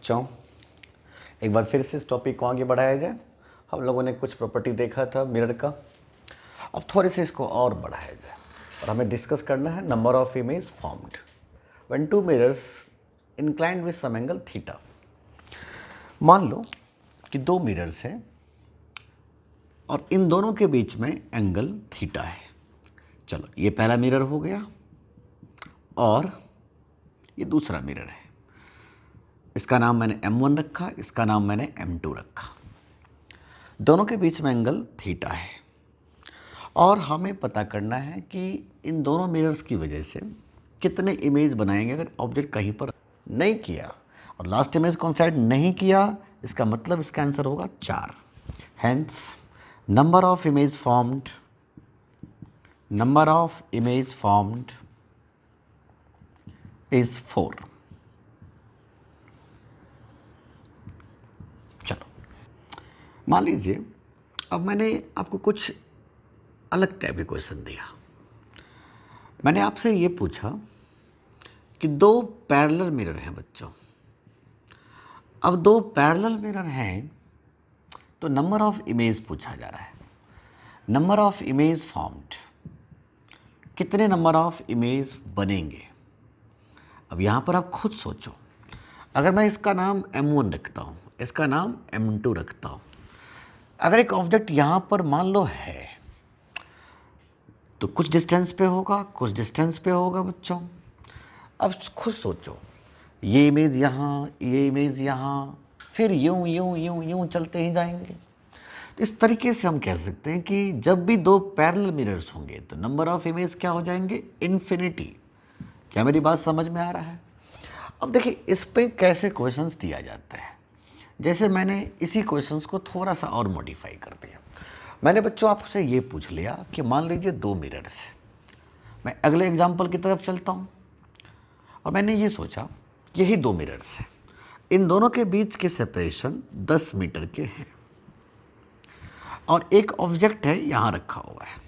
बच्चों एक बार फिर से इस टॉपिक को आगे बढ़ाया जाए हम लोगों ने कुछ प्रॉपर्टी देखा था मिरर का अब थोड़े से इसको और बढ़ाया जाए और हमें डिस्कस करना है number of image formed one two mirrors inclined with some angle theta मान लो कि दो मिरर्स हैं और इन दोनों के बीच में एंगल थीटा है चलो ये पहला मिरर हो गया और ये दूसरा मिरर है इसका नाम मैंने M1 रखा इसका नाम मैंने M2 रखा दोनों के बीच में एंगल थीटा है और हमें पता करना है कि इन दोनों मिरर्स की वजह से कितने इमेज बनाएंगे अगर ऑब्जेक्ट कहीं पर नहीं किया और लास्ट इमेज कौन सा नहीं किया इसका मतलब इसका आंसर होगा चार hence number of image formed number of image formed is four मान लीजिए अब मैंने आपको कुछ अलग टाइप के क्वेश्चन दिया मैंने आपसे ये पूछा कि दो पैरेलल मिरर हैं बच्चों अब दो पैरेलल मिरर हैं तो नंबर ऑफ इमेज पूछा जा रहा है नंबर ऑफ इमेज फॉर्म्ड कितने नंबर ऑफ इमेज बनेंगे अब यहाँ पर आप खुद सोचो अगर मैं इसका नाम M1 रखता हूँ इसका नाम M2 रखता हूँ अगर एक ऑब्जेक्ट यहाँ पर मान लो है तो कुछ डिस्टेंस पे होगा कुछ डिस्टेंस पे होगा बच्चों अब खुद सोचो ये इमेज यहाँ ये इमेज यहाँ फिर यूं यूं यूं यूं चलते ही जाएंगे तो इस तरीके से हम कह सकते हैं कि जब भी दो पैरल मिरर्स होंगे तो नंबर ऑफ इमेज क्या हो जाएंगे इन्फिनिटी क्या मेरी बात समझ में आ रहा है अब देखिए इस पर कैसे क्वेश्चन दिया जाता है जैसे मैंने इसी क्वेश्चंस को थोड़ा सा और मॉडिफाई कर दिया मैंने बच्चों आपसे ये पूछ लिया कि मान लीजिए दो मिरर्स है मैं अगले एग्जाम्पल की तरफ चलता हूँ और मैंने ये सोचा यही दो मिरर्स हैं इन दोनों के बीच के सेपरेशन 10 मीटर के हैं और एक ऑब्जेक्ट है यहाँ रखा हुआ है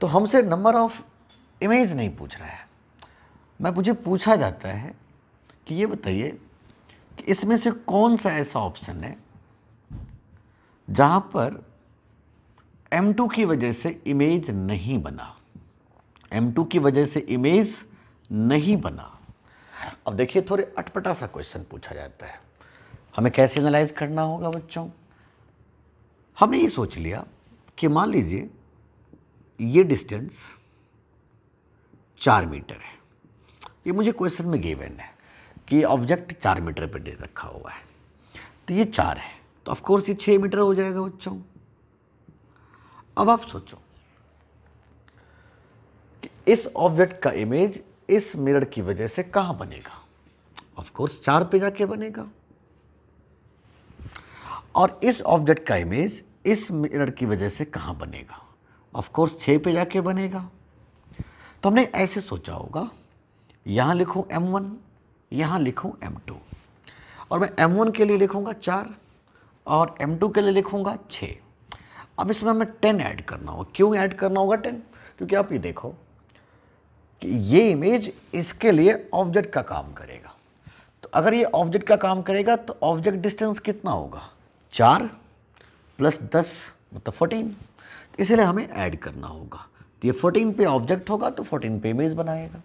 तो हमसे नंबर ऑफ इमेज नहीं पूछ रहा है मैं मुझे पूछा जाता है कि ये बताइए इसमें से कौन सा ऐसा ऑप्शन है जहां पर M2 की वजह से इमेज नहीं बना M2 की वजह से इमेज नहीं बना अब देखिए थोड़े अटपटा सा क्वेश्चन पूछा जाता है हमें कैसे एनालाइज करना होगा बच्चों हमने ये सोच लिया कि मान लीजिए ये डिस्टेंस चार मीटर है ये मुझे क्वेश्चन में गिवन है कि ऑब्जेक्ट चार मीटर पर दे रखा हुआ है तो ये चार है तो ऑफकोर्स ये छः मीटर हो जाएगा बच्चों अब आप सोचो कि इस ऑब्जेक्ट का इमेज इस मिरर की वजह से कहाँ बनेगा ऑफकोर्स चार पे जाके बनेगा और इस ऑब्जेक्ट का इमेज इस मिरर की वजह से कहाँ बनेगा ऑफकोर्स छः पे जाके बनेगा तो हमने ऐसे सोचा होगा यहाँ लिखो M1 लिखू एम M2 और मैं M1 के लिए लिखूंगा चार और M2 के लिए लिखूंगा छः अब इसमें हमें टेन ऐड करना होगा क्यों ऐड करना होगा टेन क्योंकि आप ये देखो कि ये इमेज इसके लिए ऑब्जेक्ट का काम करेगा तो अगर ये ऑब्जेक्ट का काम करेगा तो ऑब्जेक्ट डिस्टेंस कितना होगा चार प्लस दस मतलब फोर्टीन तो इसलिए हमें ऐड करना होगा तो ये फोर्टीन पे ऑब्जेक्ट होगा तो फोर्टीन पे इमेज बनाएगा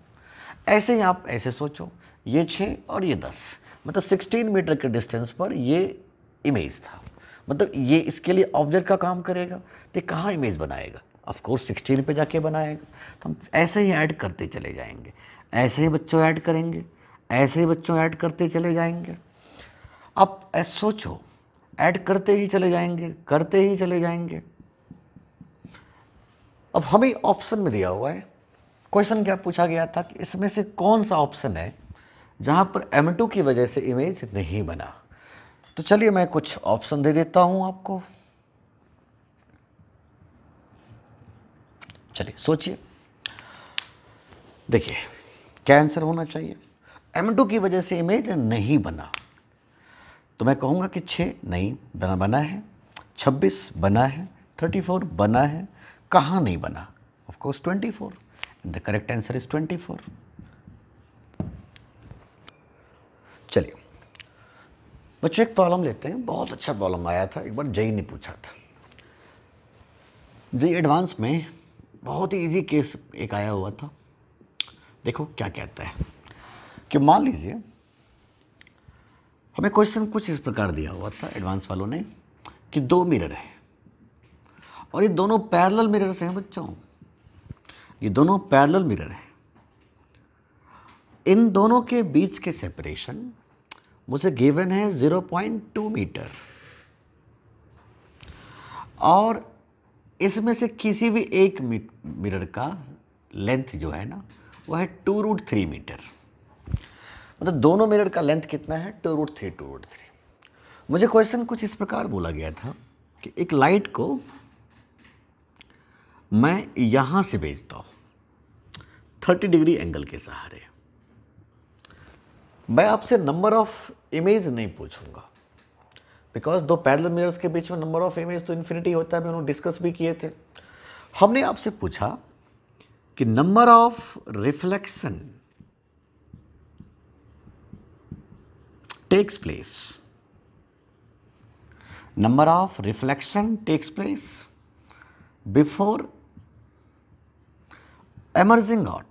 ऐसे ही आप ऐसे सोचो ये छः और ये दस मतलब सिक्सटीन मीटर के डिस्टेंस पर ये इमेज था मतलब ये इसके लिए ऑब्जेक्ट का काम करेगा तो कहाँ इमेज बनाएगा ऑफकोर्स सिक्सटीन पे जाके बनाएगा तो हम ऐसे ही ऐड करते चले जाएंगे ऐसे ही बच्चों ऐड करेंगे ऐसे ही बच्चों ऐड करते चले जाएंगे आप सोचो ऐड करते ही चले जाएंगे करते ही चले जाएंगे अब हमें ऑप्शन में दिया हुआ है क्वेश्चन क्या पूछा गया था कि इसमें से कौन सा ऑप्शन है जहां पर एम टू की वजह से इमेज नहीं बना तो चलिए मैं कुछ ऑप्शन दे देता हूं आपको चलिए सोचिए देखिए क्या आंसर होना चाहिए एम टू की वजह से इमेज नहीं बना तो मैं कहूंगा कि छ नहीं बना बना है छब्बीस बना है थर्टी फोर बना है कहाँ नहीं बना of course twenty four the correct answer is twenty four चलिए बच्चों एक प्रॉब्लम लेते हैं बहुत अच्छा प्रॉब्लम आया था एक बार जई ने पूछा था जी एडवांस में बहुत ही ईजी केस एक आया हुआ था देखो क्या कहता है कि मान लीजिए हमें क्वेश्चन कुछ इस प्रकार दिया हुआ था एडवांस वालों ने कि दो मिरर है और ये दोनों पैरेलल से हैं बच्चों ये दोनों पैरेलल मिरर हैं इन दोनों के बीच के सेपरेशन मुझे गिवन है 0.2 मीटर और इसमें से किसी भी एक मिरर का लेंथ जो है ना वह है टू रूट थ्री मीटर मतलब दोनों मिरर का लेंथ कितना है two root three two root three मुझे क्वेश्चन कुछ इस प्रकार बोला गया था कि एक लाइट को मैं यहाँ से भेजता हूँ थर्टी डिग्री एंगल के सहारे मैं आपसे नंबर ऑफ इमेज नहीं पूछूंगा बिकॉज दो पैरल मिरर्स के बीच में नंबर ऑफ इमेज तो इन्फिनिटी होता है उन्होंने डिस्कस भी किए थे हमने आपसे पूछा कि number of reflection takes place number of reflection takes place before emerging out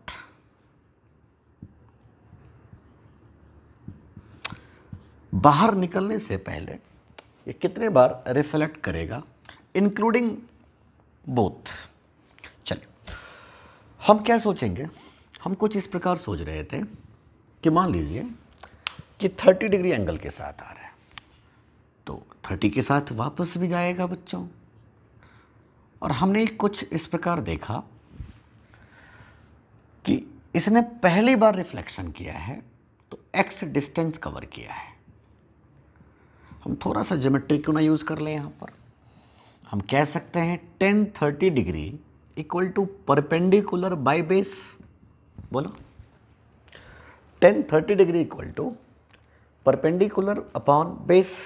बाहर निकलने से पहले ये कितने बार रिफ्लेक्ट करेगा इंक्लूडिंग बोथ चलिए हम क्या सोचेंगे हम कुछ इस प्रकार सोच रहे थे कि मान लीजिए कि 30 डिग्री एंगल के साथ आ रहा है तो 30 के साथ वापस भी जाएगा बच्चों और हमने कुछ इस प्रकार देखा कि इसने पहली बार रिफ्लेक्शन किया है तो एक्स डिस्टेंस कवर किया है हम थोड़ा सा ज्योमेट्री क्यों ना यूज़ कर लें यहाँ पर हम कह सकते हैं tan thirty degree equal to perpendicular by base बोलो tan thirty degree equal to perpendicular upon base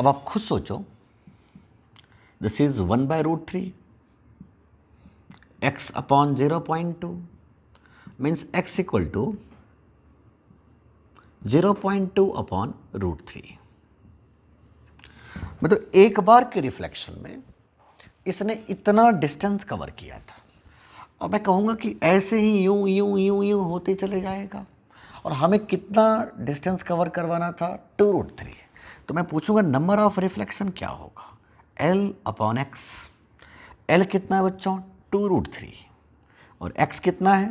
अब आप खुद सोचो this is one by root three X upon zero point two means X equal to 0.2 upon root three मतलब एक बार के reflection में इसने इतना डिस्टेंस कवर किया था अब मैं कहूँगा कि ऐसे ही यूं यूं यूं यूं होते चले जाएगा और हमें कितना डिस्टेंस कवर करवाना था टू रूट थ्री तो मैं पूछूंगा नंबर ऑफ रिफ्लेक्शन क्या होगा एल अपॉन एक्स एल कितना है बच्चों टू रूट थ्री और एक्स कितना है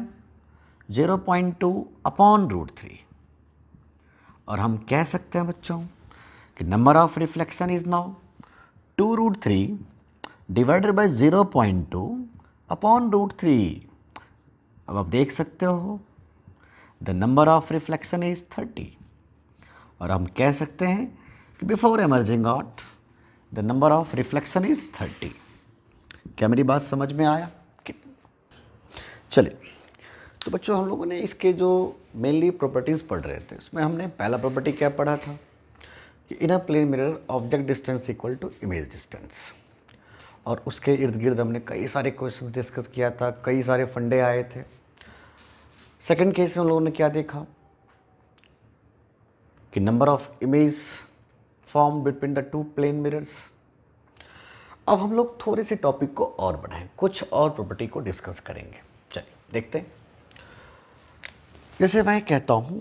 zero point two upon root three और हम कह सकते हैं बच्चों कि number of reflection is now two root three divided by zero point two upon root three अब आप देख सकते हो the number of reflection is thirty और हम कह सकते हैं कि before emerging out the number of reflection is thirty क्या मेरी बात समझ में आया चलिए तो बच्चों हम लोगों ने इसके जो मेनली प्रॉपर्टीज़ पढ़ रहे थे उसमें हमने पहला प्रॉपर्टी क्या पढ़ा था कि in a plane mirror object distance equal to image distance और उसके इर्द गिर्द हमने कई सारे क्वेश्चन डिस्कस किया था कई सारे फंडे आए थे सेकेंड केस में लोगों ने क्या देखा कि number of image form between the two plane mirrors अब हम लोग थोड़े से टॉपिक को और बढ़ाएं कुछ और प्रॉपर्टी को डिस्कस करेंगे चलिए देखते हैं जैसे मैं कहता हूं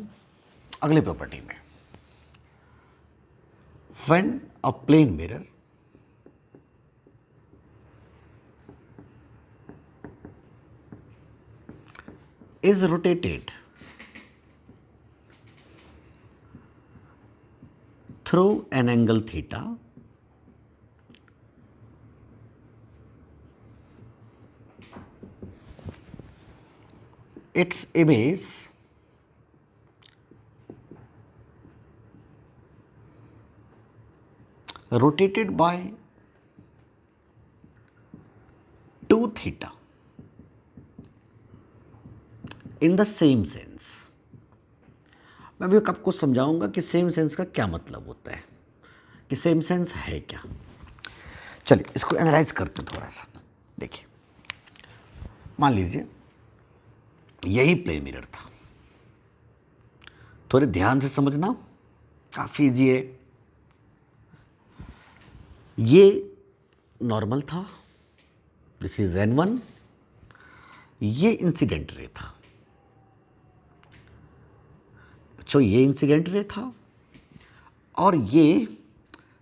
अगले प्रॉपर्टी में when a plane mirror is rotated through an angle theta its image rotated by 2 theta in the same sense मैं भी आपको समझाऊंगा कि सेम सेंस का क्या मतलब होता है कि सेम सेंस है क्या चलिए इसको एनालाइज करते हैं थोड़ा सा देखिए मान लीजिए यही प्ले मिरर था थोड़े ध्यान से समझना काफ़ी इजी है ये नॉर्मल था दिस इज एन वन ये इंसिडेंट रे था अच्छा ये इंसिडेंट रे था और ये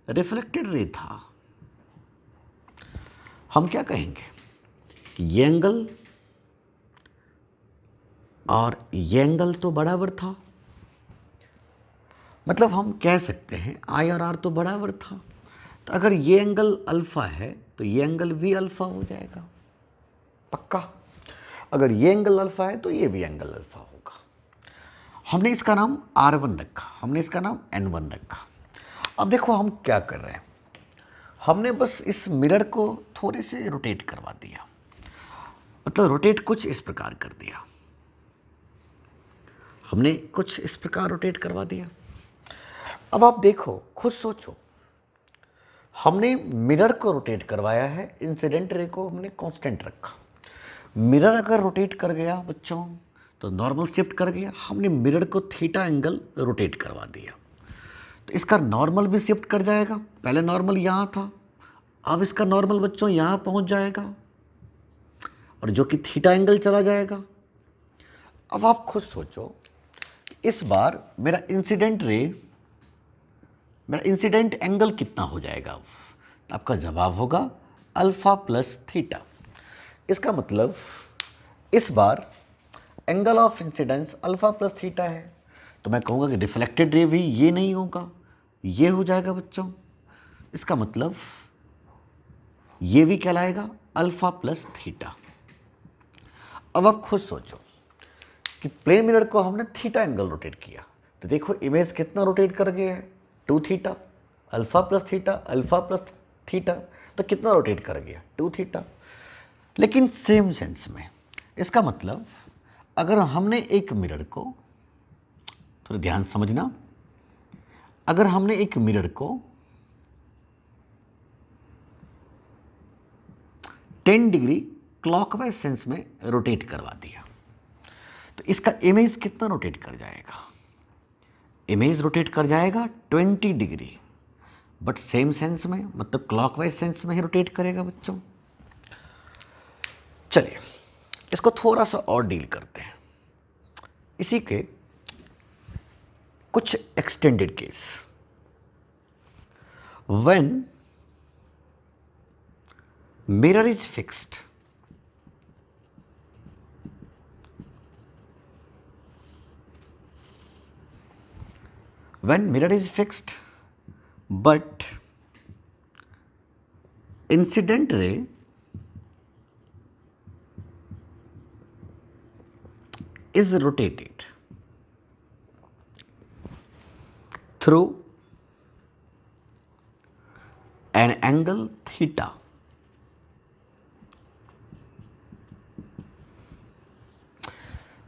रिफ्लेक्टेड रे था हम क्या कहेंगे कि ये एंगल और ये एंगल तो बराबर था मतलब हम कह सकते हैं आई और आर तो बराबर था तो अगर ये एंगल अल्फ़ा है तो ये एंगल वी अल्फ़ा हो जाएगा पक्का अगर ये एंगल अल्फ़ा है तो ये भी एंगल अल्फ़ा होगा हमने इसका नाम आर वन रखा हमने इसका नाम एन वन रखा अब देखो हम क्या कर रहे हैं हमने बस इस मिरर को थोड़े से रोटेट करवा दिया मतलब रोटेट कुछ इस प्रकार कर दिया हमने कुछ इस प्रकार रोटेट करवा दिया अब आप देखो खुद सोचो हमने मिरर को रोटेट करवाया है इंसिडेंट रे को हमने कांस्टेंट रखा मिरर अगर रोटेट कर गया बच्चों तो नॉर्मल शिफ्ट कर गया हमने मिरर को थीटा एंगल रोटेट करवा दिया तो इसका नॉर्मल भी शिफ्ट कर जाएगा पहले नॉर्मल यहाँ था अब इसका नॉर्मल बच्चों यहाँ पहुँच जाएगा और जो कि थीटा एंगल चला जाएगा अब आप खुद सोचो इस बार मेरा इंसिडेंट रे मेरा इंसिडेंट एंगल कितना हो जाएगा आपका जवाब होगा अल्फ़ा प्लस थीटा इसका मतलब इस बार angle of incidence alpha plus theta है तो मैं कहूँगा कि रिफ्लेक्टेड रे भी ये नहीं होगा ये हो जाएगा बच्चों इसका मतलब ये भी कहलाएगा अल्फ़ा प्लस थीटा अब आप खुद सोचो कि प्लेन मिरर को हमने थीटा एंगल रोटेट किया तो देखो इमेज कितना रोटेट कर गया है two theta alpha plus theta alpha plus theta तो कितना रोटेट कर गया टू थीटा लेकिन सेम सेंस में इसका मतलब अगर हमने एक मिरर को थोड़ा ध्यान समझना अगर हमने एक मिरर को टेन डिग्री क्लॉकवाइज सेंस में रोटेट करवा दिया तो इसका इमेज कितना रोटेट कर जाएगा इमेज रोटेट कर जाएगा 20 डिग्री बट सेम सेंस में मतलब क्लॉकवाइज सेंस में ही रोटेट करेगा बच्चों चलिए इसको थोड़ा सा और डील करते हैं इसी के कुछ extended case when mirror is fixed when mirror is fixed but incident ray is rotated through an angle theta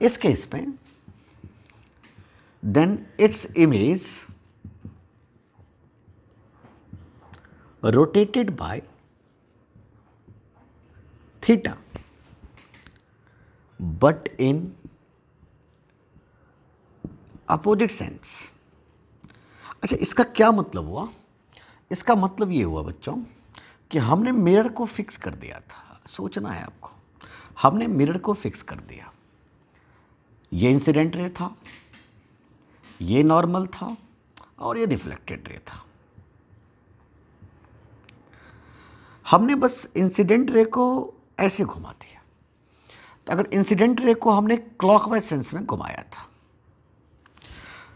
इस केस में then its image rotated by theta but in opposite sense अच्छा इसका क्या मतलब हुआ इसका मतलब ये हुआ बच्चों कि हमने मिरर को फिक्स कर दिया था सोचना है आपको हमने मिरर को फिक्स कर दिया ये इंसिडेंट रे था ये नॉर्मल था और ये रिफ्लेक्टेड रे था हमने बस इंसिडेंट रे को ऐसे घुमा दिया तो अगर इंसिडेंट रे को हमने क्लॉकवाइज सेंस में घुमाया था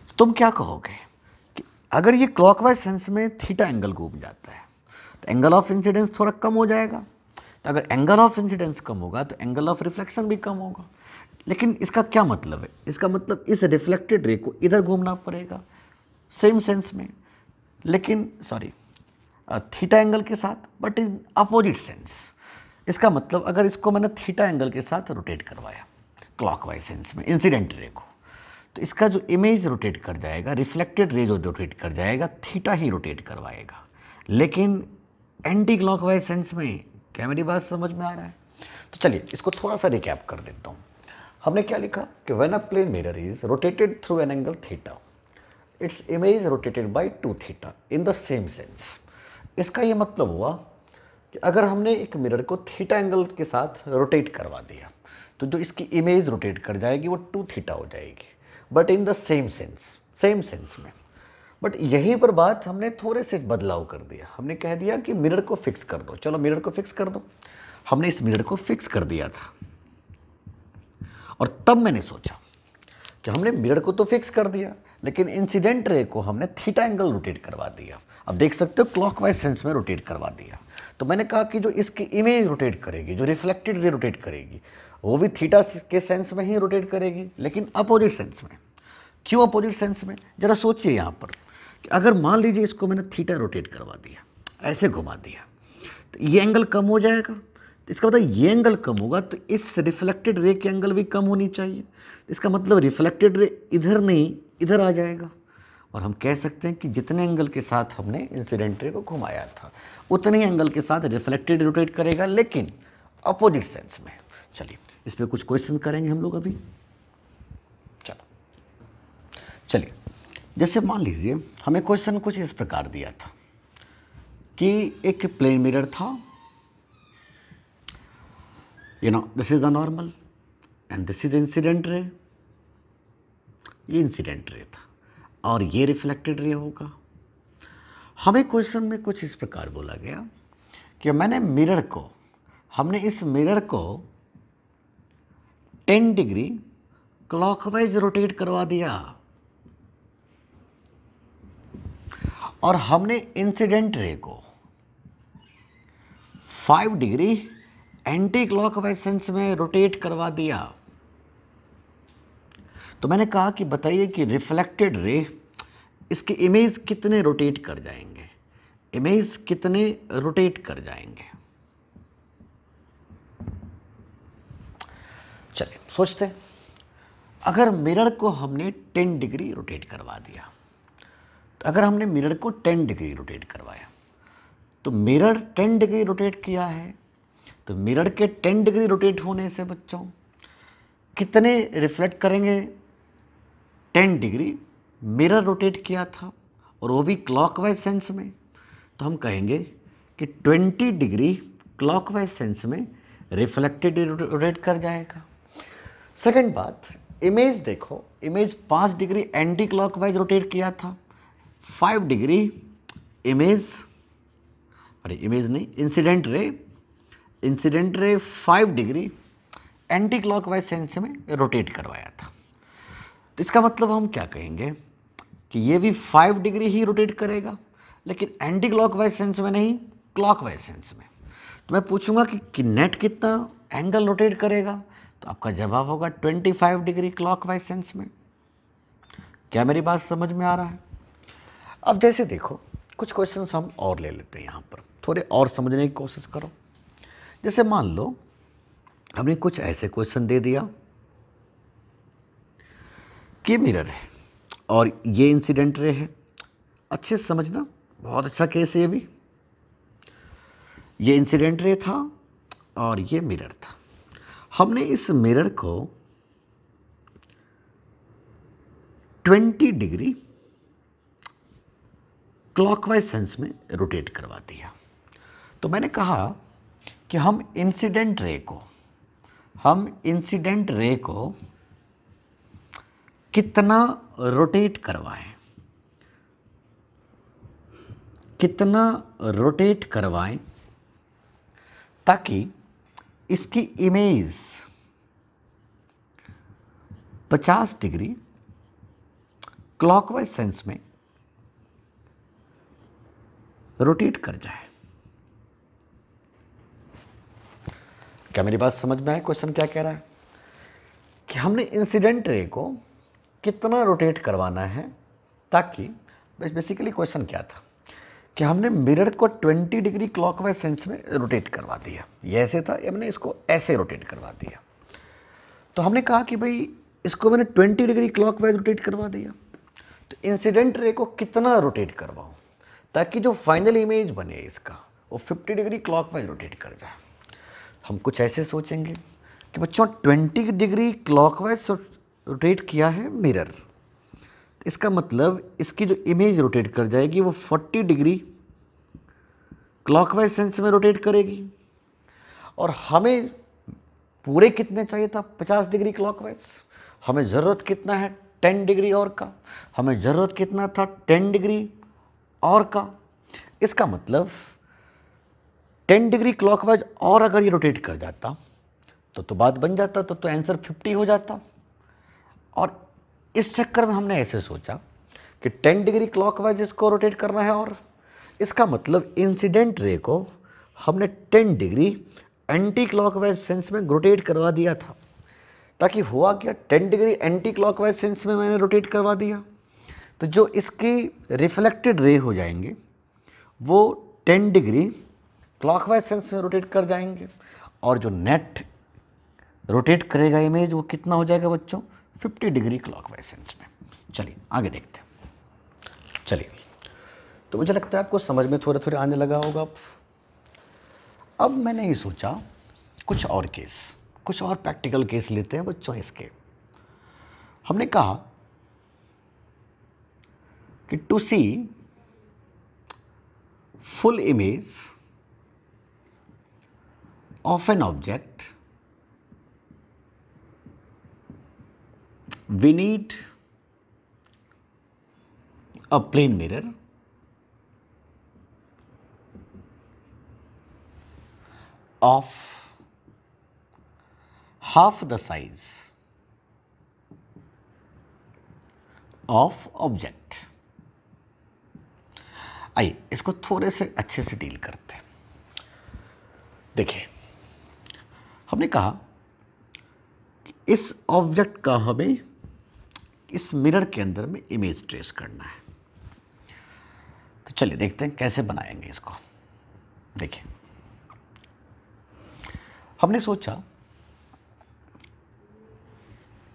तो तुम क्या कहोगे कि अगर ये क्लॉकवाइज सेंस में थीटा एंगल घूम जाता है तो एंगल ऑफ इंसिडेंस थोड़ा कम हो जाएगा तो अगर एंगल ऑफ इंसिडेंस कम होगा तो एंगल ऑफ रिफ्लेक्शन भी कम होगा लेकिन इसका क्या मतलब है इसका मतलब इस रिफ्लेक्टेड रे को इधर घूमना पड़ेगा सेम सेंस में लेकिन सॉरी थीटा एंगल के साथ बट इन अपोजिट सेंस इसका मतलब अगर इसको मैंने थीटा एंगल के साथ रोटेट करवाया क्लॉकवाइज सेंस में इंसिडेंट रे को तो इसका जो इमेज रोटेट कर जाएगा रिफ्लेक्टेड रे जो रोटेट कर जाएगा थीटा ही रोटेट करवाएगा लेकिन एंटी क्लॉकवाइज सेंस में क्या मेरी बात समझ में आ रहा है तो चलिए इसको थोड़ा सा रिकैप कर देता हूँ हमने क्या लिखा कि when a plane mirror is rotated through an angle theta its image rotated by two theta in the same sense इसका ये मतलब हुआ कि अगर हमने एक मिरर को थीटा एंगल के साथ रोटेट करवा दिया तो जो इसकी इमेज रोटेट कर जाएगी वो टू थीटा हो जाएगी but in the same sense same sense में बट यहीं पर बात हमने थोड़े से बदलाव कर दिया हमने कह दिया कि मिरर को फिक्स कर दो चलो मिरर को फिक्स कर दो हमने इस मिरर को फिक्स कर दिया था और तब मैंने सोचा कि हमने मिरर को तो फिक्स कर दिया लेकिन इंसिडेंट रे को हमने थीटा एंगल रोटेट करवा दिया अब देख सकते हो क्लॉकवाइज सेंस में रोटेट करवा दिया तो मैंने कहा कि जो इसकी इमेज रोटेट करेगी जो रिफ्लेक्टेड रे रोटेट करेगी वो भी थीटा के सेंस में ही रोटेट करेगी लेकिन अपोजिट सेंस में क्यों अपोजिट सेंस में ज़रा सोचिए यहाँ पर कि अगर मान लीजिए इसको मैंने थीटा रोटेट करवा दिया ऐसे घुमा दिया तो ये एंगल कम हो जाएगा तो इसका मतलब ये एंगल कम होगा तो इस रिफ्लेक्टेड रे के एंगल भी कम होनी चाहिए तो इसका मतलब रिफ्लेक्टेड रे इधर नहीं इधर आ जाएगा और हम कह सकते हैं कि जितने एंगल के साथ हमने इंसिडेंट रे को घुमाया था उतने एंगल के साथ रिफ्लेक्टेड रोटेट करेगा लेकिन अपोजिट सेंस में चलिए इस पर कुछ क्वेश्चन करेंगे हम लोग अभी चलो चलिए जैसे मान लीजिए हमें क्वेश्चन कुछ इस प्रकार दिया था कि एक प्लेन मिरर था you know this is the normal and this is incident ray ये इंसिडेंट रे था और ये रिफ्लेक्टेड रे होगा हमें क्वेश्चन में कुछ इस प्रकार बोला गया कि मैंने मिरर को हमने इस मिरर को 10 डिग्री क्लॉकवाइज रोटेट करवा दिया और हमने इंसिडेंट रे को 5 डिग्री एंटी क्लॉकवाइज सेंस में रोटेट करवा दिया तो मैंने कहा कि बताइए कि रिफ्लेक्टेड रे इसके इमेज कितने रोटेट कर जाएंगे इमेज कितने रोटेट कर जाएंगे चलिए सोचते अगर मिरर को हमने 10 डिग्री रोटेट करवा दिया तो अगर हमने मिरर को 10 डिग्री रोटेट करवाया तो मिरर 10 डिग्री रोटेट किया है तो मिरर के टेन डिग्री रोटेट होने से बच्चों कितने रिफ्लेक्ट करेंगे टेन डिग्री मिरर रोटेट किया था और वो भी क्लॉकवाइज सेंस में तो हम कहेंगे कि 20 डिग्री क्लॉकवाइज सेंस में रिफ्लेक्टेड रोटेट कर जाएगा सेकंड बात इमेज देखो इमेज पाँच डिग्री एंटी क्लॉकवाइज रोटेट किया था फाइव डिग्री इमेज अरे इमेज नहीं incident ray incident ray five degree anticlockwise sense में रोटेट करवाया था तो इसका मतलब हम क्या कहेंगे कि ये भी फाइव डिग्री ही रोटेट करेगा लेकिन एंटी क्लॉकवाइज सेंस में नहीं क्लॉकवाइज सेंस में तो मैं पूछूंगा कि, कि नेट कितना एंगल रोटेट करेगा तो आपका जवाब होगा 25 डिग्री क्लॉकवाइज सेंस में क्या मेरी बात समझ में आ रहा है अब जैसे देखो कुछ क्वेश्चंस हम और ले लेते हैं यहाँ पर थोड़े और समझने की कोशिश करो जैसे मान लो हमने कुछ ऐसे क्वेश्चन दे दिया कि मिरर है और ये इंसिडेंट रे है अच्छे से समझना बहुत अच्छा केस है ये भी ये इंसिडेंट रे था और ये मिरर था हमने इस मिरर को 20 डिग्री क्लॉकवाइज सेंस में रोटेट करवा दिया तो मैंने कहा कि हम इंसिडेंट रे को हम इंसिडेंट रे को कितना रोटेट करवाएं कितना रोटेट करवाएं ताकि इसकी इमेज 50 डिग्री क्लॉकवाइज सेंस में रोटेट कर जाए क्या मेरी बात समझ में आए क्वेश्चन क्या कह रहा है कि हमने इंसिडेंट रे को कितना रोटेट करवाना है ताकि बेसिकली क्वेश्चन क्या था कि हमने मिरर को 20 डिग्री क्लॉकवाइज सेंस में रोटेट करवा दिया ये ऐसे था ये हमने इसको ऐसे रोटेट करवा दिया तो हमने कहा कि भाई इसको मैंने 20 डिग्री क्लॉकवाइज रोटेट करवा दिया तो इंसिडेंट रे को कितना रोटेट करवाऊँ ताकि जो फाइनल इमेज बने इसका वो 50 डिग्री क्लॉकवाइज रोटेट कर जाए हम कुछ ऐसे सोचेंगे कि बच्चों 20 डिग्री क्लॉकवाइज रोटेट किया है मिरर इसका मतलब इसकी जो इमेज रोटेट कर जाएगी वो 40 डिग्री क्लॉकवाइज सेंस में रोटेट करेगी और हमें पूरे कितने चाहिए था 50 डिग्री क्लॉकवाइज हमें ज़रूरत कितना है 10 डिग्री और का हमें ज़रूरत कितना था 10 डिग्री और का इसका मतलब टेन डिग्री क्लॉकवाइज और अगर ये रोटेट कर जाता तो तो बात बन जाता तो तो आंसर फिफ्टी हो जाता और इस चक्कर में हमने ऐसे सोचा कि टेन डिग्री क्लॉकवाइज इसको रोटेट करना है और इसका मतलब इंसिडेंट रे को हमने ten degree anticlockwise sense में रोटेट करवा दिया था ताकि हुआ क्या ten degree anticlockwise sense में मैंने रोटेट करवा दिया तो जो इसकी रिफ्लेक्टेड रे हो जाएंगे वो टेन डिग्री क्लॉकवाइज सेंस में रोटेट कर जाएंगे और जो नेट रोटेट करेगा इमेज वो कितना हो जाएगा बच्चों 50 डिग्री क्लॉकवाइज सेंस में चलिए आगे देखते हैं चलिए तो मुझे लगता है आपको समझ में थोड़ा थोड़ा आने लगा होगा अब अब मैंने ये सोचा कुछ और केस कुछ और प्रैक्टिकल केस लेते हैं बच्चों इसके हमने कहा कि to see full image of an object, we need a plane mirror of half the size of object आइए इसको थोड़े से अच्छे से डील करते हैं देखिए हमने कहा इस ऑब्जेक्ट का हमें इस मिरर के अंदर में इमेज ट्रेस करना है तो चलिए देखते हैं कैसे बनाएंगे इसको देखिए हमने सोचा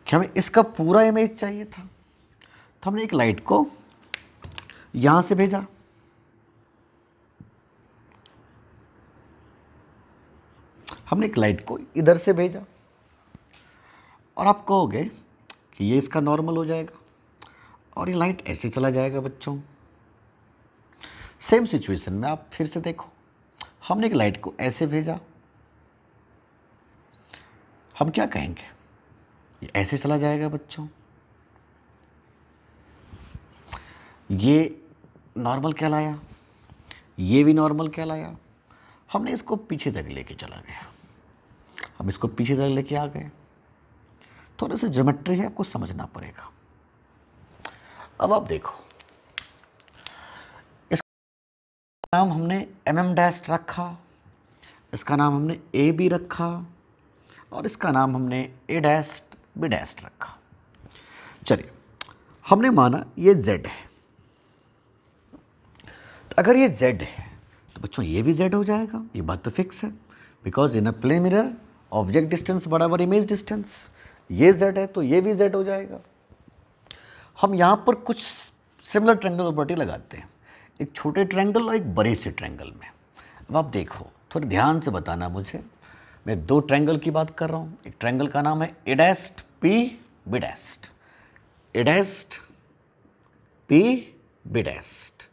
कि हमें इसका पूरा इमेज चाहिए था तो हमने एक लाइट को यहां से भेजा हमने एक लाइट को इधर से भेजा और आप कहोगे कि ये इसका नॉर्मल हो जाएगा और ये लाइट ऐसे चला जाएगा बच्चों सेम सिचुएशन में आप फिर से देखो हमने एक लाइट को ऐसे भेजा हम क्या कहेंगे ये ऐसे चला जाएगा बच्चों ये नॉर्मल कहलाया ये भी नॉर्मल कहलाया हमने इसको पीछे तक लेके चला गया हम इसको पीछे तक लेके आ गए थोड़ा सा ज्योमेट्री है आपको समझना पड़ेगा अब आप देखो इसका नाम हमने एम एम डैश रखा इसका नाम हमने ए बी रखा और इसका नाम हमने ए डैश बी डैश रखा चलिए हमने माना ये जेड है तो अगर ये जेड है तो बच्चों ये भी जेड हो जाएगा ये बात तो फिक्स है because in a plane mirror object distance बराबर इमेज डिस्टेंस ये जेड है तो ये भी जेड हो जाएगा हम यहाँ पर कुछ सिमिलर ट्रैंगल प्रॉपर्टी लगाते हैं एक छोटे ट्रैंगल और एक बड़े से ट्रैंगल में अब आप देखो थोड़ा ध्यान से बताना मुझे मैं दो ट्रैंगल की बात कर रहा हूँ एक ट्रैंगल का नाम है एडेस्ट पी बिडेस्ट एडेस्ट पी बिडेस्ट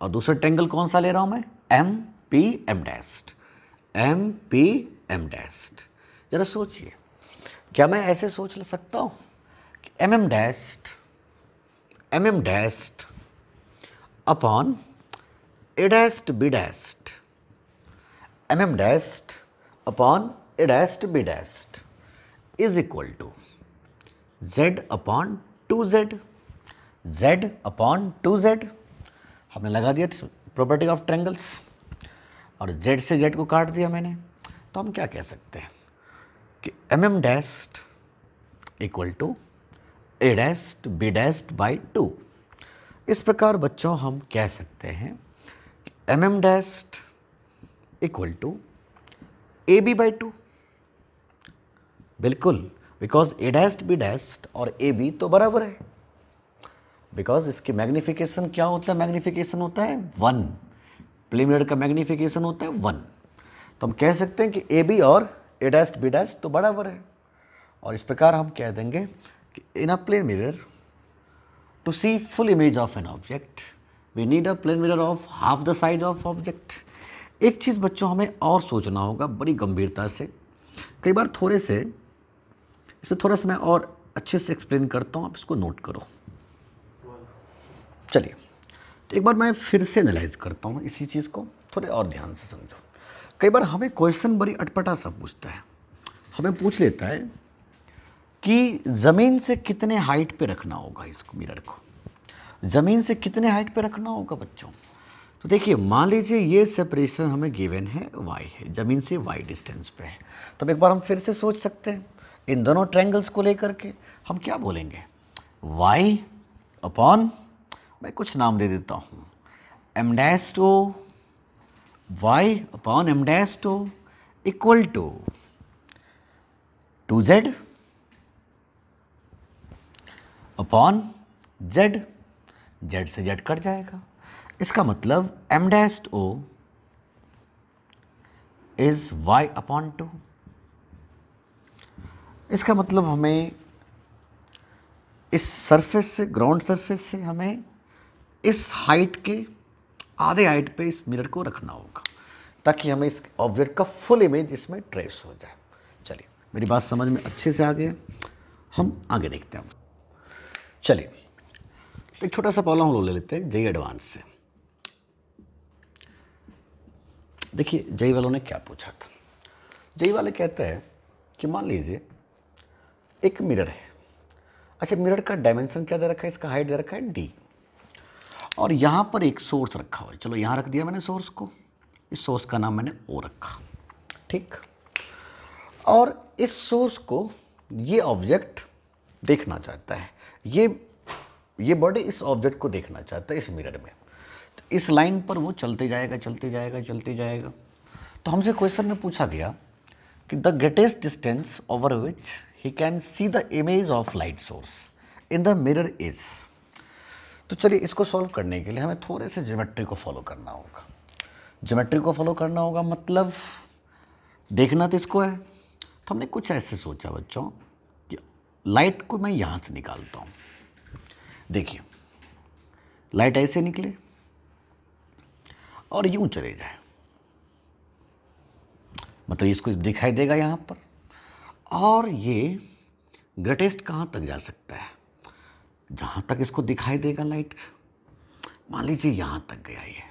और दूसरा ट्रैंगल कौन सा ले रहा हूँ मैं M P M dash M P M dash ज़रा सोचिए क्या मैं ऐसे सोच सकता हूँ कि M M dash M M dash upon A dash B dash M M dash upon A dash B dash is equal to Z upon two Z Z upon two Z हमने लगा दिया प्रॉपर्टी ऑफ ट्रेंगल्स और Z से Z को काट दिया मैंने तो हम क्या कह सकते हैं कि M M dash equal to A dash B dash by two इस प्रकार बच्चों हम कह सकते हैं कि M M dash equal to A B by two बिल्कुल because A dash B dash और ए बी तो बराबर है बिकॉज इसकी मैग्निफिकेशन क्या होता है मैग्निफिकेशन होता है वन प्लेमिनर का मैग्निफिकेशन होता है वन तो हम कह सकते हैं कि ए बी और ए डैस बी डैस तो बराबर है और इस प्रकार हम कह देंगे कि in a plane mirror to see full image of an object we need a plane mirror of half the size of object एक चीज़ बच्चों हमें और सोचना होगा बड़ी गंभीरता से कई बार थोड़े से इसमें थोड़ा सा मैं और अच्छे से एक्सप्लेन करता हूँ आप इसको नोट करो चलिए तो एक बार मैं फिर से एनालाइज करता हूँ इसी चीज़ को थोड़े और ध्यान से समझो कई बार हमें क्वेश्चन बड़ी अटपटा सा पूछता है हमें पूछ लेता है कि ज़मीन से कितने हाइट पे रखना होगा इसको मिरर को ज़मीन से कितने हाइट पे रखना होगा बच्चों तो देखिए मान लीजिए ये सेपरेशन हमें गिवन है वाई है ज़मीन से वाई डिस्टेंस पे है तब तो एक बार हम फिर से सोच सकते हैं इन दोनों ट्रैंगल्स को लेकर के हम क्या बोलेंगे वाई अपॉन मैं कुछ नाम दे देता हूँ M dash two y upon m dash 2 equal to 2z upon z z से z कट जाएगा इसका मतलब m dash O is y upon two इसका मतलब हमें इस सरफेस से ग्राउंड सरफेस से हमें इस हाइट के आधे हाइट पे इस मिरर को रखना होगा ताकि हमें इस ऑब्जेक्ट का फुल इमेज इसमें ट्रेस हो जाए चलिए मेरी बात समझ में अच्छे से आ गई हम आगे देखते हैं चलिए तो एक छोटा सा प्रॉब्लम हम लोग ले लेते हैं जय एडवांस से देखिए जय वालों ने क्या पूछा था जय वाले कहते हैं कि मान लीजिए एक मिरर है अच्छा मिरर का डायमेंशन क्या दे रखा है इसका हाइट दे रखा है डी और यहाँ पर एक सोर्स रखा हुआ है चलो यहाँ रख दिया मैंने सोर्स को इस सोर्स का नाम मैंने ओ रखा ठीक और इस सोर्स को ये ऑब्जेक्ट देखना चाहता है ये ये बॉडी इस ऑब्जेक्ट को देखना चाहता है इस मिरर में तो इस लाइन पर वो चलते जाएगा चलते जाएगा चलते जाएगा तो हमसे क्वेश्चन में पूछा गया कि the greatest distance over which he can see the image of light source in the mirror is तो चलिए इसको सॉल्व करने के लिए हमें थोड़े से ज्योमेट्री को फॉलो करना होगा ज्योमेट्री को फॉलो करना होगा मतलब देखना तो इसको है तो हमने कुछ ऐसे सोचा बच्चों कि लाइट को मैं यहाँ से निकालता हूँ देखिए लाइट ऐसे निकले और यूँ चले जाए मतलब इसको दिखाई देगा यहाँ पर और ये ग्रेटेस्ट कहाँ तक जा सकता है जहाँ तक इसको दिखाई देगा लाइट मान लीजिए यहाँ तक गया ये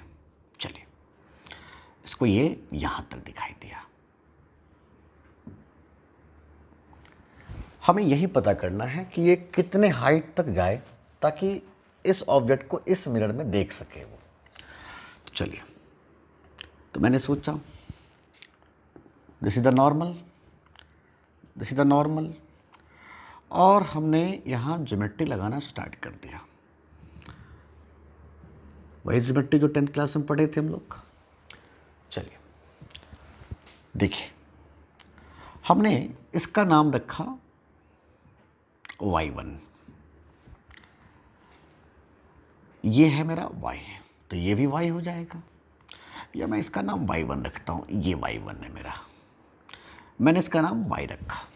चलिए इसको ये यहाँ तक दिखाई दिया हमें यही पता करना है कि ये कितने हाइट तक जाए ताकि इस ऑब्जेक्ट को इस मिरर में देख सके वो तो चलिए तो मैंने सोचा this is the normal this is the normal और हमने यहाँ जोमेट्री लगाना स्टार्ट कर दिया वही जोमेट्री जो टेंथ क्लास में पढ़े थे हम लोग चलिए देखिए हमने इसका नाम रखा वाई वन ये है मेरा वाई तो ये भी वाई हो जाएगा या मैं इसका नाम वाई वन रखता हूँ ये वाई वन है मेरा मैंने इसका नाम वाई रखा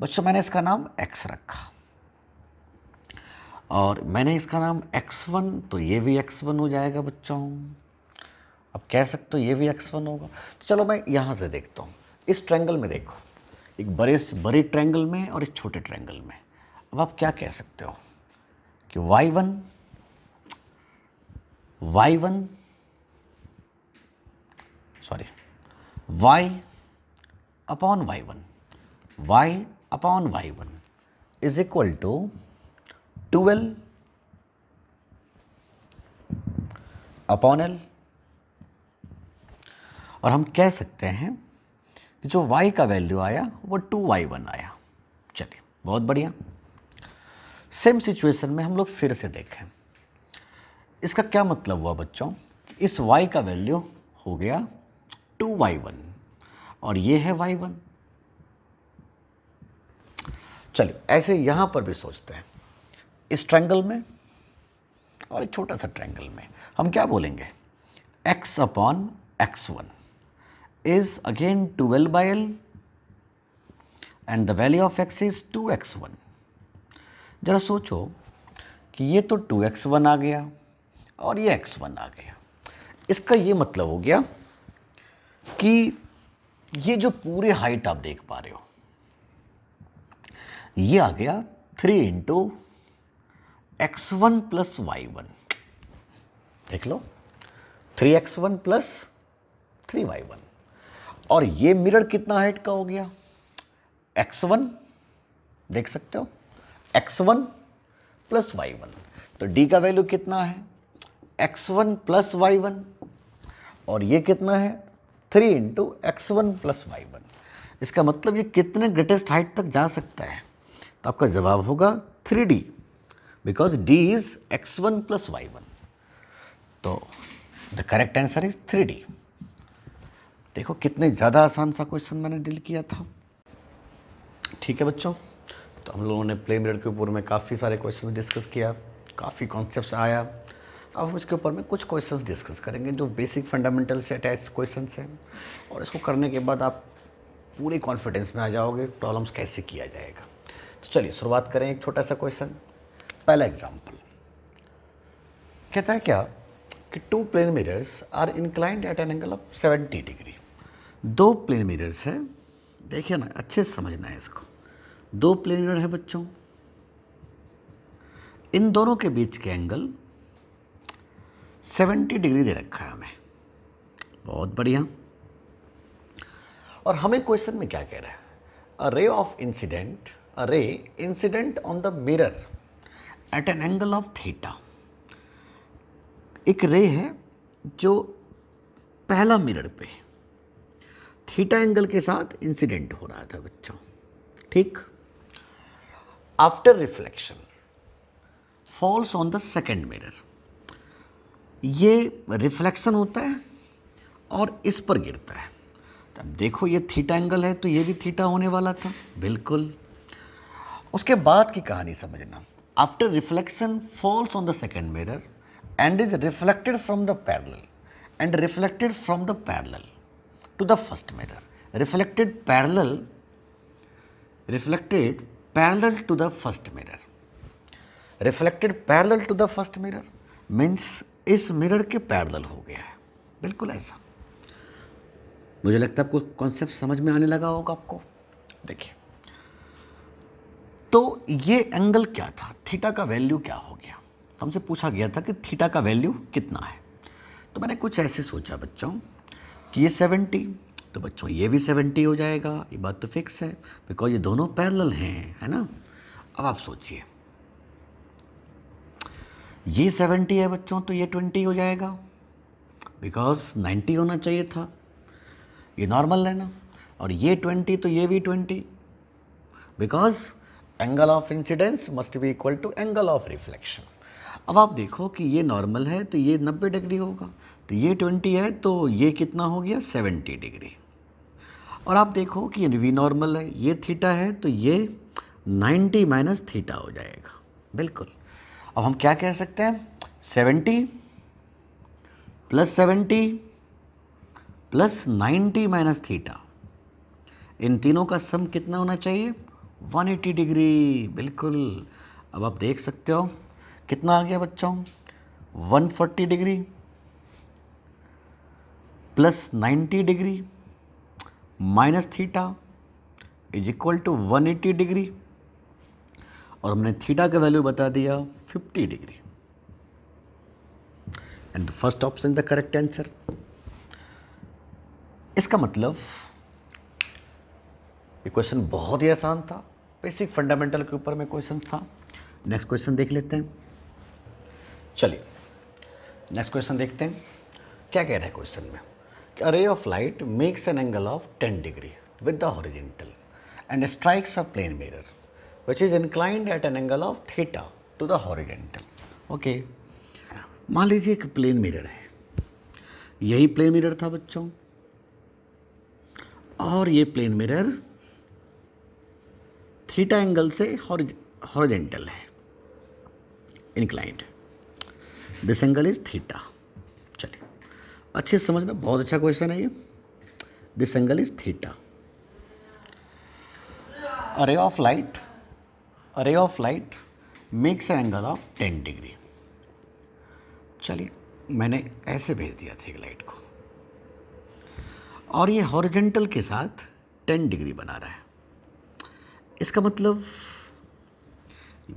बच्चों मैंने इसका नाम एक्स रखा और मैंने इसका नाम एक्स वन तो ये भी एक्स वन हो जाएगा बच्चों अब कह सकते हो ये भी एक्स वन होगा तो चलो मैं यहाँ से देखता हूँ इस ट्रैंगल में देखो एक बड़े से बड़े ट्रैंगल में और एक छोटे ट्रैंगल में अब आप क्या कह सकते हो कि Y one Y one sorry Y upon Y one Y upon Y one is equal to L upon L और हम कह सकते हैं कि जो y का वैल्यू आया वो टू वाई वन आया चलिए बहुत बढ़िया सेम सिचुएशन में हम लोग फिर से देखें इसका क्या मतलब हुआ बच्चों कि इस y का वैल्यू हो गया टू वाई वन और ये है वाई वन चलिए ऐसे यहाँ पर भी सोचते हैं इस ट्रैंगल में और एक छोटा सा ट्रैंगल में हम क्या बोलेंगे x upon X one is again two L by L and the value of x is two X one ज़रा सोचो कि ये तो टू एक्स वन आ गया और ये एक्स वन आ गया इसका ये मतलब हो गया कि ये जो पूरे हाइट आप देख पा रहे हो ये आ गया three into X one plus Y one देख लो three X one plus three Y one और ये मिरर कितना हाइट का हो गया एक्स वन देख सकते हो X one plus Y one तो डी का वैल्यू कितना है X one plus Y one और ये कितना है three into X one plus Y one इसका मतलब ये कितने ग्रेटेस्ट हाइट तक जा सकता है तो आपका जवाब होगा three D because D is X one plus Y one तो the correct answer is three D देखो कितने ज़्यादा आसान सा क्वेश्चन मैंने डील किया था ठीक है बच्चों तो हम लोगों ने प्ले मेरिड के ऊपर में काफ़ी सारे क्वेश्चन डिस्कस किया काफ़ी कॉन्सेप्ट आया अब हम इसके ऊपर में कुछ क्वेश्चंस डिस्कस करेंगे जो बेसिक फंडामेंटल से अटैच क्वेश्चंस हैं और इसको करने के बाद आप पूरे कॉन्फिडेंस में आ जाओगे प्रॉब्लम्स कैसे किया जाएगा तो चलिए शुरुआत करें एक छोटा सा क्वेश्चन पहला एग्जाम्पल कहता है क्या कि two plane mirrors are inclined at an angle of seventy degree दो प्लेन मिरर्स है देखिए ना अच्छे से समझना है इसको दो प्लेन मिरर है बच्चों इन दोनों के बीच के एंगल सेवेंटी डिग्री दे रखा है हमें बहुत बढ़िया और हमें क्वेश्चन में क्या कह रहा है a ray of incident a ray incident on the mirror at an angle of theta. एक रे है जो पहला मिरर पे थीटा एंगल के साथ इंसिडेंट हो रहा था बच्चों ठीक after reflection falls on the second mirror ये रिफ्लेक्शन होता है और इस पर गिरता है तो अब देखो ये थीटा एंगल है तो ये भी थीटा होने वाला था बिल्कुल उसके बाद की कहानी समझना after reflection falls on the second mirror and is reflected from the parallel and reflected from the parallel to the first mirror reflected parallel reflected parallel to the first mirror reflected parallel to the first mirror means इस mirror के parallel हो गया है बिल्कुल ऐसा मुझे लगता है आपको कॉन्सेप्ट समझ में आने लगा होगा आपको देखिए तो ये एंगल क्या था थीटा का वैल्यू क्या हो गया हमसे पूछा गया था कि थीटा का वैल्यू कितना है तो मैंने कुछ ऐसे सोचा बच्चों कि ये सेवेंटी तो बच्चों ये भी सेवेंटी हो जाएगा ये बात तो फिक्स है बिकॉज ये दोनों पैरल हैं है ना अब आप सोचिए ये सेवेंटी है बच्चों तो ये ट्वेंटी हो जाएगा बिकॉज नाइन्टी होना चाहिए था ये नॉर्मल है ना और ये ट्वेंटी तो ये भी twenty because angle of incidence must be equal to angle of reflection अब आप देखो कि ये नॉर्मल है तो ये 90 डिग्री होगा तो ये 20 है तो ये कितना हो गया 70 डिग्री और आप देखो कि ये वी नॉर्मल है ये थीटा है तो ये 90 माइनस थीटा हो जाएगा बिल्कुल अब हम क्या कह सकते हैं 70 प्लस 70 प्लस 90 माइनस थीटा इन तीनों का सम कितना होना चाहिए 180 डिग्री बिल्कुल अब आप देख सकते हो कितना आ गया बच्चों 140 degree plus 90 degree minus theta is equal to 180 degree और हमने थीटा का वैल्यू बता दिया 50 degree and the first option the correct answer इसका मतलब ये क्वेश्चन बहुत ही आसान था बेसिक फंडामेंटल के ऊपर में क्वेश्चन था नेक्स्ट क्वेश्चन देख लेते हैं चलिए नेक्स्ट क्वेश्चन देखते हैं क्या कह रहा है क्वेश्चन में कि a ray of light makes an angle of 10 degree with the horizontal and strikes a plane mirror which is inclined at an angle of theta to the horizontal okay मान लीजिए एक प्लेन मिरर है यही plane mirror था बच्चों और ये plane mirror theta angle से हॉरिजेंटल है inclined this angle is theta चलिए अच्छे समझना बहुत अच्छा क्वेश्चन है ये this angle is theta a ray of light a ray of light makes an angle of ten degree चलिए मैंने ऐसे भेज दिया था एक लाइट को और ये हॉरिजेंटल के साथ टेन डिग्री बना रहा है इसका मतलब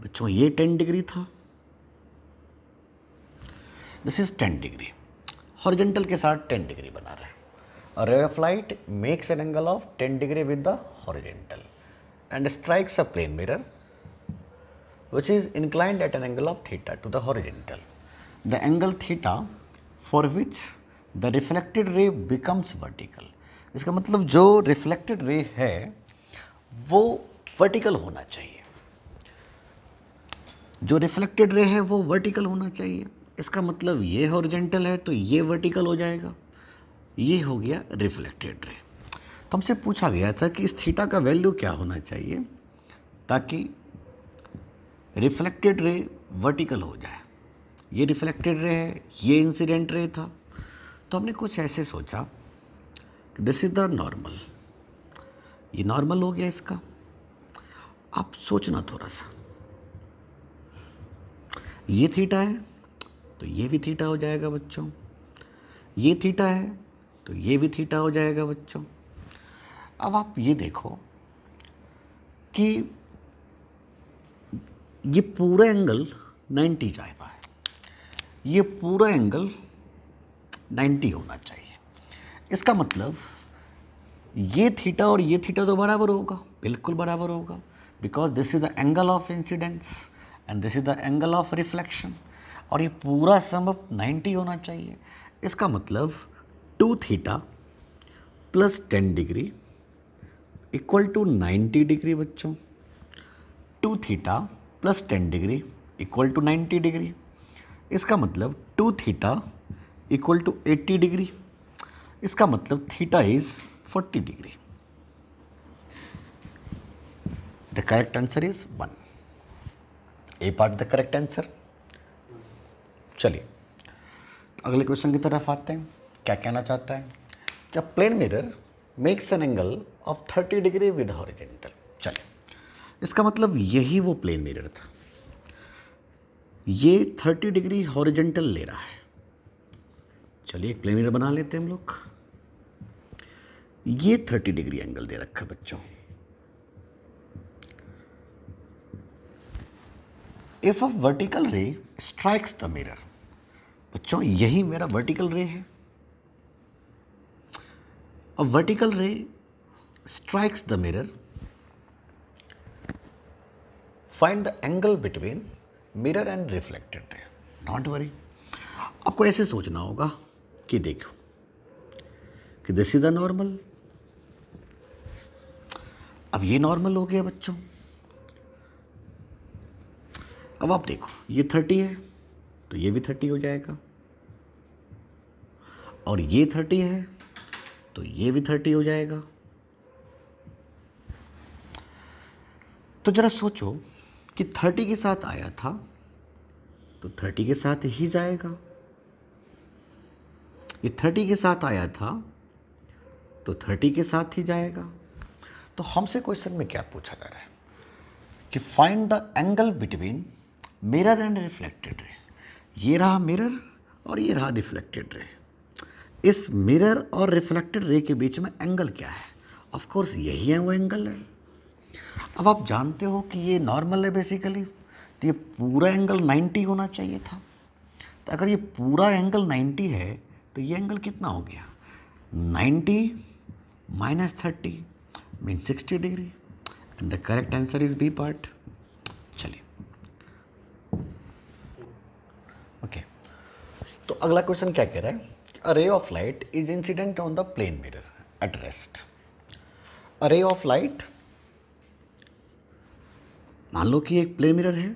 बच्चों ये टेन डिग्री था this is ten degree horizontal के साथ टेन डिग्री बना रहे ray of light makes an angle of ten degree with the horizontal and strikes a plane mirror which is inclined at an angle of theta to the horizontal the angle theta for which the reflected ray becomes vertical इसका मतलब जो reflected ray है वो vertical होना चाहिए जो reflected ray है वो वर्टिकल होना चाहिए इसका मतलब ये हॉरिजेंटल है तो ये वर्टिकल हो जाएगा ये हो गया रिफ्लेक्टेड रे तो हमसे पूछा गया था कि इस थीटा का वैल्यू क्या होना चाहिए ताकि रिफ्लेक्टेड रे वर्टिकल हो जाए ये रिफ्लेक्टेड रे है ये इंसिडेंट रे था तो हमने कुछ ऐसे सोचा कि दिस इज़ द नॉर्मल ये नॉर्मल हो गया इसका आप सोचना थोड़ा सा ये थीटा है तो ये भी थीटा हो जाएगा बच्चों ये थीटा है तो ये भी थीटा हो जाएगा बच्चों अब आप ये देखो कि ये पूरा एंगल 90 जाएगा है ये पूरा एंगल 90 होना चाहिए इसका मतलब ये थीटा और ये थीटा तो बराबर होगा बिल्कुल बराबर होगा because this is the angle of incidence and this is the angle of reflection और ये पूरा सम 90 होना चाहिए इसका मतलब two theta plus ten degree equal to 90 degree बच्चों two theta plus ten degree equal to 90 degree इसका मतलब two theta equal to 80 degree इसका मतलब theta is 40 degree The correct answer is 1. A part the correct answer चलिए तो अगले question की तरफ आते हैं क्या कहना चाहता है क्या plane mirror makes an angle of 30 degree with horizontal चलिए इसका मतलब यही वो प्लेन मिरर था ये 30 डिग्री हॉरिजेंटल ले रहा है चलिए एक प्लेन मिरर बना लेते हैं हम लोग ये 30 डिग्री एंगल दे रखा है बच्चों if a vertical ray strikes the mirror बच्चों यही मेरा वर्टिकल रे है a vertical ray strikes the mirror find the angle between mirror and reflected ray not worry आपको ऐसे सोचना होगा कि देखो कि दिस इज द नॉर्मल अब ये नॉर्मल हो गया बच्चों अब आप देखो ये थर्टी है तो ये भी थर्टी हो जाएगा और ये थर्टी है तो ये भी थर्टी हो जाएगा तो ज़रा सोचो कि थर्टी के साथ आया था तो थर्टी के साथ ही जाएगा ये थर्टी के साथ आया था तो थर्टी के साथ ही जाएगा तो हमसे क्वेश्चन में क्या पूछा जा रहा है कि find the angle between mirror and reflected ray ये रहा मिरर और ये रहा रिफ्लेक्टेड रे इस मिरर और रिफ्लेक्टेड रे के बीच में एंगल क्या है ऑफ कोर्स यही है वो एंगल है अब आप जानते हो कि ये नॉर्मल है बेसिकली तो ये पूरा एंगल 90 होना चाहिए था तो अगर ये पूरा एंगल 90 है तो ये एंगल कितना हो गया 90 minus thirty mean 60 degree and the correct answer is B part तो अगला क्वेश्चन क्या कह रहा है a ray of light is incident on the plane mirror at rest a ray of light मान लो कि एक प्लेन मिरर है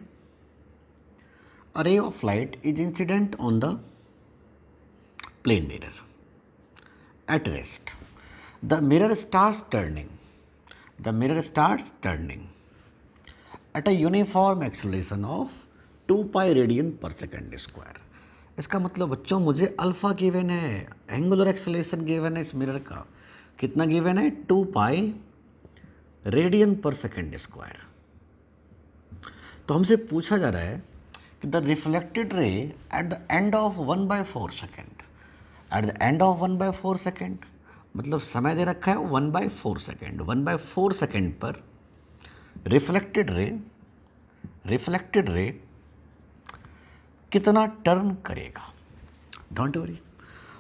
a ray of light is incident on the plane mirror at rest the mirror starts turning the mirror starts turning at a uniform acceleration of two pi radian per second square इसका मतलब बच्चों मुझे alpha given है angular acceleration given है इस mirror का कितना given है two pi radian per second square तो हमसे पूछा जा रहा है कि the reflected ray at the end of one by four second at the end of one by four second मतलब समय दे रखा है one by four second one by four second पर रिफ्लेक्टेड रे रिफ्लेक्टेड रे कितना turn करेगा don't worry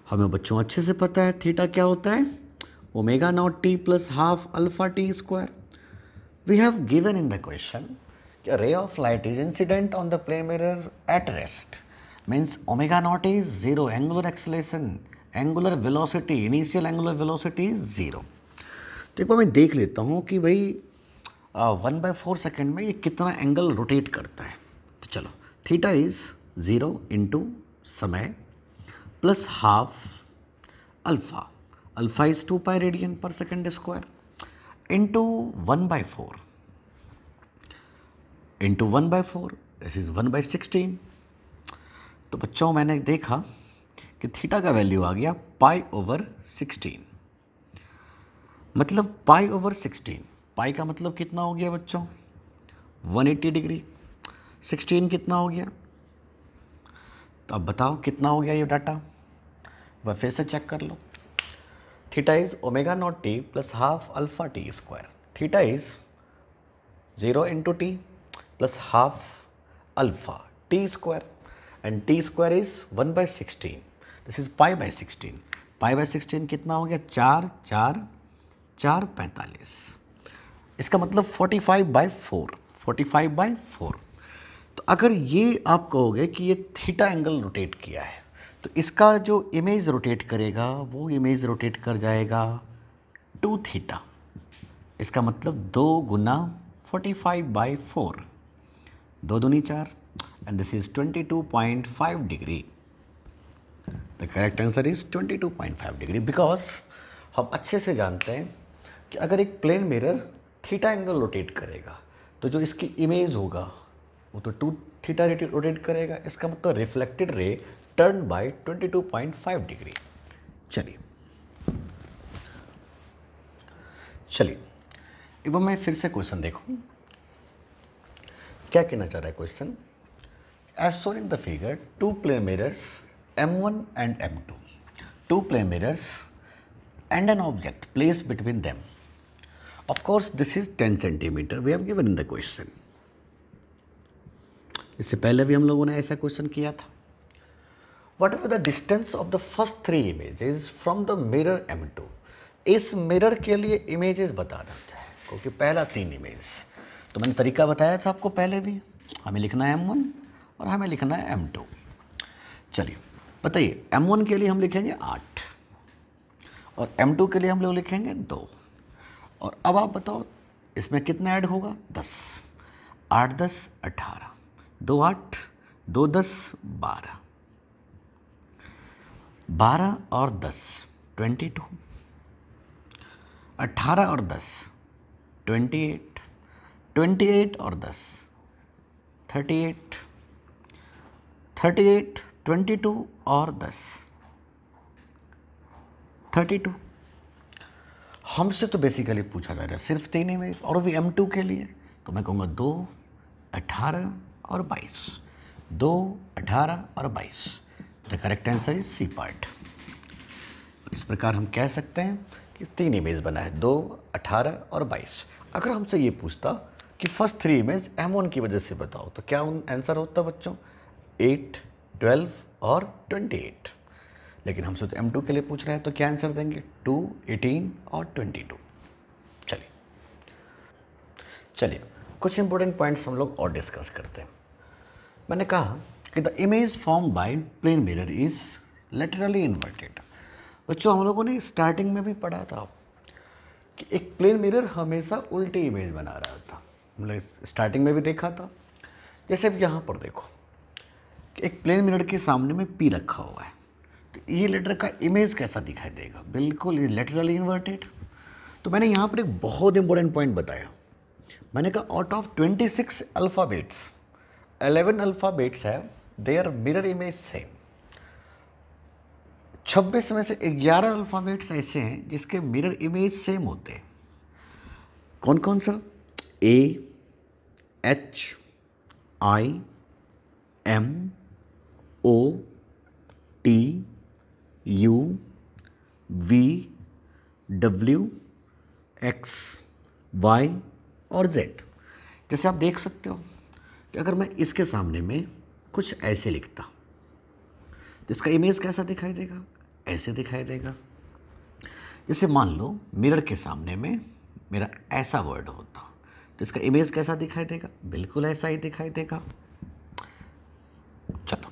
हमें बच्चों अच्छे से पता है थीटा क्या होता है omega naught t plus half alpha t square we have given in the question ray of light is incident on the plane mirror at rest means omega naught is zero angular acceleration angular velocity initial angular velocity is zero तो एक बार मैं देख लेता हूँ कि भाई one by four second में ये कितना एंगल रोटेट करता है तो चलो थीटा इज़ ज़ीरो इंटू समय plus half alpha alpha is two pi radian per second square into one by four into one by four this is one by sixteen तो बच्चों मैंने देखा कि थीटा का वैल्यू आ गया पाई ओवर सिक्सटीन मतलब pi over sixteen पाई का मतलब कितना हो गया बच्चों 180 डिग्री 16 कितना हो गया तो अब बताओ कितना हो गया ये डाटा वह फिर से चेक कर लो theta is omega naught t plus half alpha t square theta is zero into t plus half alpha t square and t square is one by sixteen this is pi by sixteen pi by sixteen कितना हो गया चार चार चार पैंतालीस इसका मतलब forty five by four forty five by four तो अगर ये आप कहोगे कि ये थीटा एंगल रोटेट किया है तो इसका जो इमेज रोटेट करेगा वो इमेज रोटेट कर जाएगा टू थीटा इसका मतलब दो गुना फोर्टी फाइव बाई फोर दो दूनी चार and this is twenty two point five degree the correct answer is twenty two point five degree because हम अच्छे से जानते हैं कि अगर एक plane mirror theta angle rotate करेगा तो जो इसकी इमेज होगा वो तो टू थीटा रेटी रोटेट करेगा इसका मतलब reflected ray turn by 22.5 degree चलिए चलिए इब मैं फिर से क्वेश्चन देखू क्या कहना चाह रहा है question as shown in the figure two plane mirrors M one and M two two plane mirrors and an object place between them of course this is ten centimetre we have given in the question इससे पहले भी हम लोगों ने ऐसा question किया था whatever the distance of the first three images from the mirror M two इस मिरर के लिए इमेजेस बताना चाहे क्योंकि पहला तीन इमेज तो मैंने तरीका बताया था आपको पहले भी हमें लिखना है एम वन और हमें लिखना है एम टू चलिए बताइए एम वन के लिए हम लिखेंगे आठ और एम टू के लिए हम लोग लिखेंगे दो और अब आप बताओ इसमें कितना ऐड होगा दस आठ दस अट्ठारह दो आठ दो दस बारह बारह और दस ट्वेंटी टू अट्ठारह और दस ट्वेंटी एट ट्वेंटी एट और दस thirty eight thirty eight twenty two और दस थर्टी टू हमसे तो बेसिकली पूछा जा रहा है सिर्फ तीन ही में और भी एम टू के लिए तो मैं कहूँगा दो अट्ठारह और बाईस दो अठारह और बाईस the correct answer is C part इस प्रकार हम कह सकते हैं कि तीन इमेज बना है दो अठारह और बाईस अगर हमसे ये पूछता कि फर्स्ट थ्री इमेज एम की वजह से बताओ तो क्या उन आंसर होता बच्चों एट ट्वेल्व और ट्वेंटी एट लेकिन हमसे तो एम टू के लिए पूछ रहे हैं तो क्या आंसर देंगे टू एटीन और ट्वेंटी टू चलिए चलिए कुछ इंपॉर्टेंट पॉइंट्स हम लोग और डिस्कस करते हैं मैंने कहा कि the image form by plane mirror is laterally inverted बच्चों हम लोगों ने स्टार्टिंग में भी पढ़ा था कि एक प्लेन मिरर हमेशा उल्टी इमेज बना रहा था हमने स्टार्टिंग में भी देखा था जैसे अब यहाँ पर देखो कि एक प्लेन मिरर के सामने में पी रखा हुआ है तो ये लेटर का इमेज कैसा दिखाई देगा बिल्कुल ये लेटरली इन्वर्टेड तो मैंने यहाँ पर एक बहुत इंपॉर्टेंट पॉइंट बताया मैंने कहा out of six alphabets alphabets है they are mirror image same छब्बीस में से ग्यारह अल्फ़ाबेट्स ऐसे हैं जिसके मिरर इमेज सेम होते हैं कौन कौन सा A H I M O T U V W X Y और जेड जैसे आप देख सकते हो कि अगर मैं इसके सामने में कुछ ऐसे लिखता तो इसका इमेज कैसा दिखाई देगा ऐसे दिखाई देगा जैसे मान लो मिरर के सामने में मेरा ऐसा वर्ड होता तो इसका इमेज कैसा दिखाई देगा बिल्कुल ऐसा ही दिखाई देगा चलो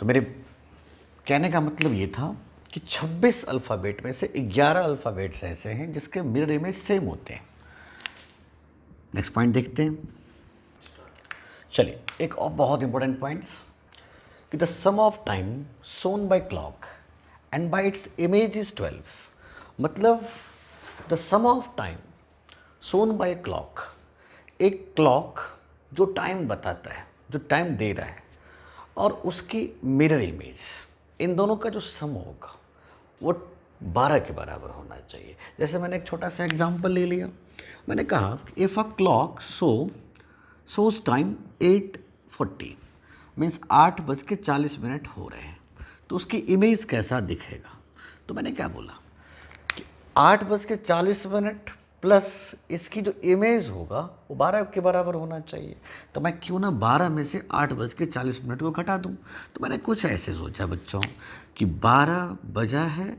तो मेरे कहने का मतलब ये था कि 26 अल्फ़ाबेट में से 11 अल्फ़ाबेट्स ऐसे हैं जिसके मिरर इमेज सेम होते हैं नेक्स्ट पॉइंट देखते हैं चलिए एक और बहुत इंपॉर्टेंट पॉइंट्स कि the sum of time shown by clock and by its image is twelve मतलब the sum of time shown by clock एक क्लॉक जो टाइम बताता है जो टाइम दे रहा है और उसकी मिरर इमेज इन दोनों का जो सम होगा वो बारह के बराबर होना चाहिए जैसे मैंने एक छोटा सा एग्जाम्पल ले लिया मैंने कहा if a clock so shows time eight forty means आठ बज के चालीस मिनट हो रहे हैं तो उसकी इमेज कैसा दिखेगा तो मैंने क्या बोला कि आठ बज के चालीस मिनट प्लस इसकी जो इमेज होगा वो बारह के बराबर होना चाहिए तो मैं क्यों ना बारह में से आठ बज के चालीस मिनट को घटा दूँ तो मैंने कुछ ऐसे सोचा बच्चों कि बारह बजा है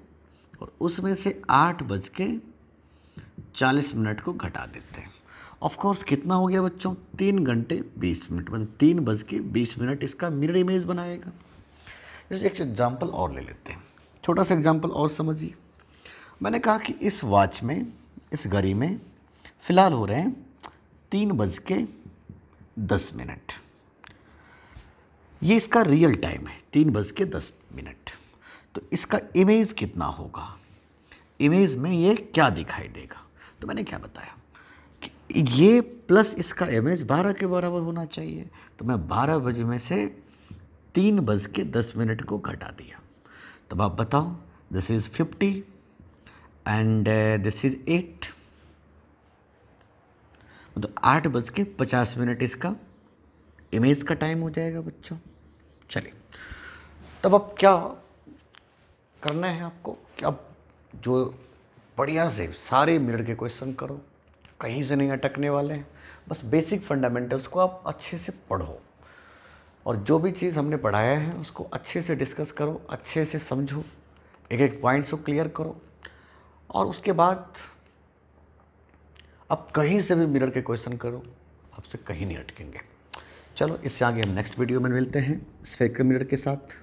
और उसमें से आठ बज के चालीस मिनट को घटा देते हैं ऑफकोर्स कितना हो गया बच्चों तीन घंटे बीस मिनट मतलब तीन बज के बीस मिनट इसका मिरर इमेज बनाएगा जैसे एक एग्जाम्पल और ले लेते हैं छोटा सा एग्जाम्पल और समझिए मैंने कहा कि इस वॉच में इस घड़ी में फ़िलहाल हो रहे हैं तीन बज के दस मिनट ये इसका रियल टाइम है तीन बज के दस मिनट तो इसका इमेज कितना होगा इमेज में ये क्या दिखाई देगा तो मैंने क्या बताया ये प्लस इसका एवरेज बारह के बराबर होना चाहिए तो मैं बारह बजे में से तीन बज के दस मिनट को घटा दिया तब आप बताओ this is fifty and this is eight मतलब आठ बज के पचास मिनट इसका इमेज का टाइम हो जाएगा बच्चों चलिए तब अब क्या करना है आपको कि अब जो बढ़िया से सारे मिनट के क्वेश्चन करो कहीं से नहीं अटकने वाले हैं बस बेसिक फंडामेंटल्स को आप अच्छे से पढ़ो और जो भी चीज़ हमने पढ़ाया है उसको अच्छे से डिस्कस करो अच्छे से समझो एक एक पॉइंट्स को क्लियर करो और उसके बाद आप कहीं से भी मिरर के क्वेश्चन करो आपसे कहीं नहीं अटकेंगे चलो इससे आगे हम नेक्स्ट वीडियो में मिलते हैं स्फेक मिरर के साथ